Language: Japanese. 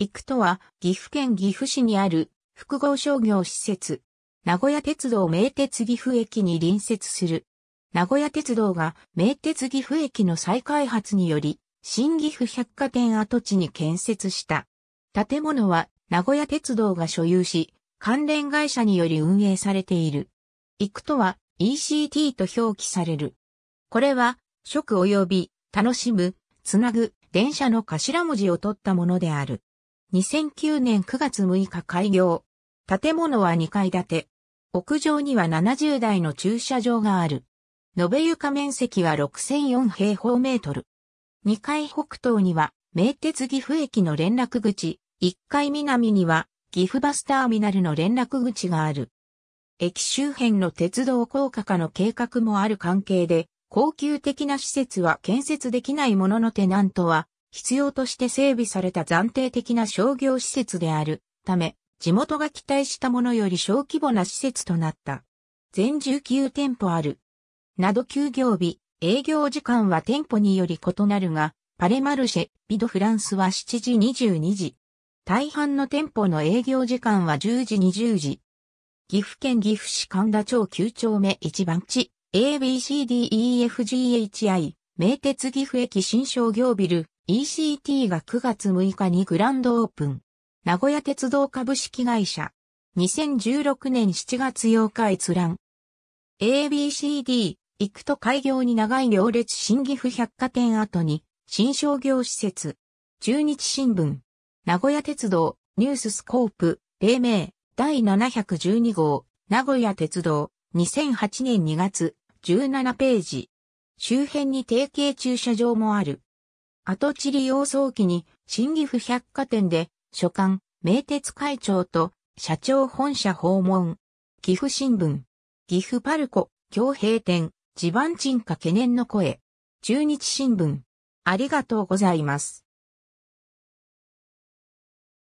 行くとは、岐阜県岐阜市にある複合商業施設。名古屋鉄道名鉄岐阜駅に隣接する。名古屋鉄道が名鉄岐阜駅の再開発により、新岐阜百貨店跡地に建設した。建物は名古屋鉄道が所有し、関連会社により運営されている。行くとは ECT と表記される。これは、食及び、楽しむ、つなぐ、電車の頭文字を取ったものである。2009年9月6日開業。建物は2階建て。屋上には70台の駐車場がある。延べ床面積は6004平方メートル。2階北東には、名鉄岐阜駅の連絡口、1階南には、岐阜バスターミナルの連絡口がある。駅周辺の鉄道高架化の計画もある関係で、高級的な施設は建設できないもののテナントは、必要として整備された暫定的な商業施設であるため、地元が期待したものより小規模な施設となった。全19店舗ある。など休業日、営業時間は店舗により異なるが、パレマルシェ、ビドフランスは7時22時。大半の店舗の営業時間は10時20時。岐阜県岐阜市神田町9丁目1番地、ABCDEFGHI、名鉄岐阜駅新商業ビル、ECT が9月6日にグランドオープン。名古屋鉄道株式会社。2016年7月8日閲覧。ABCD、行くと開業に長い行列新岐阜百貨店後に、新商業施設。中日新聞。名古屋鉄道、ニューススコープ、黎明、第712号、名古屋鉄道、2008年2月、17ページ。周辺に提携駐車場もある。跡地利用早期に新岐阜百貨店で所管、名鉄会長と社長本社訪問。岐阜新聞。岐阜パルコ、京閉店、地盤沈下懸念の声。中日新聞。ありがとうございます。